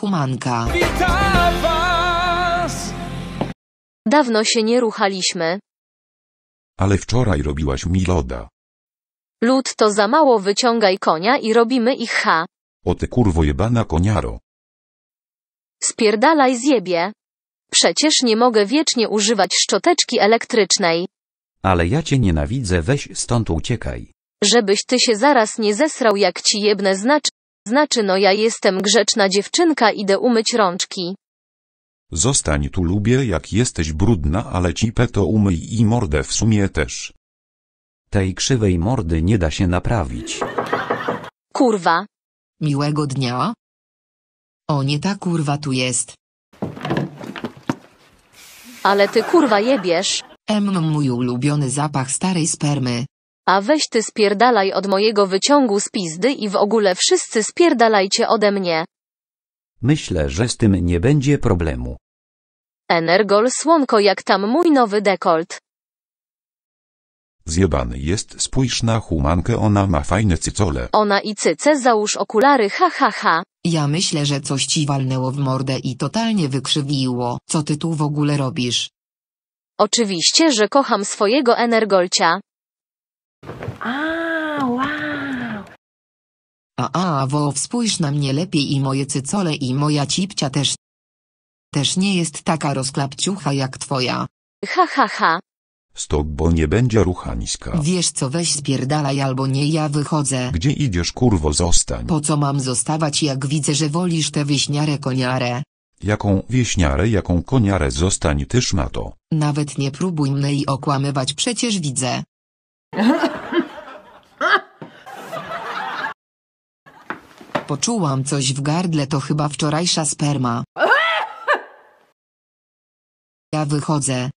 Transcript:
Humanka. Witam was! Dawno się nie ruchaliśmy. Ale wczoraj robiłaś mi loda. Lud to za mało wyciągaj konia i robimy ich ha. O ty kurwo jebana koniaro. Spierdalaj zjebie. Przecież nie mogę wiecznie używać szczoteczki elektrycznej. Ale ja cię nienawidzę, weź stąd uciekaj. Żebyś ty się zaraz nie zesrał jak ci jebne znaczy. Znaczy no ja jestem grzeczna dziewczynka, idę umyć rączki. Zostań tu lubię jak jesteś brudna, ale cipę to umyj i mordę w sumie też. Tej krzywej mordy nie da się naprawić. Kurwa. Miłego dnia. O nie ta kurwa tu jest. Ale ty kurwa jebiesz. Mm mój ulubiony zapach starej spermy. A weź ty spierdalaj od mojego wyciągu z pizdy i w ogóle wszyscy spierdalajcie ode mnie. Myślę, że z tym nie będzie problemu. Energol słonko jak tam mój nowy dekolt. Zjebany jest, spójrz na humankę, ona ma fajne cycole. Ona i cyce załóż okulary ha ha ha. Ja myślę, że coś ci walnęło w mordę i totalnie wykrzywiło. Co ty tu w ogóle robisz? Oczywiście, że kocham swojego energolcia. A a wo spójrz na mnie lepiej i moje cycole i moja cipcia też. Też nie jest taka rozklapciucha jak twoja. Ha ha ha. Stop, bo nie będzie ruchaniska. Wiesz co, weź spierdalaj albo nie ja wychodzę. Gdzie idziesz kurwo zostań? Po co mam zostawać jak widzę, że wolisz tę wieśniarę koniarę? Jaką wieśniarę, jaką koniarę zostań tyż ma to. Nawet nie próbuj mnie i okłamywać, przecież widzę. poczułam coś w gardle to chyba wczorajsza sperma. Ja wychodzę.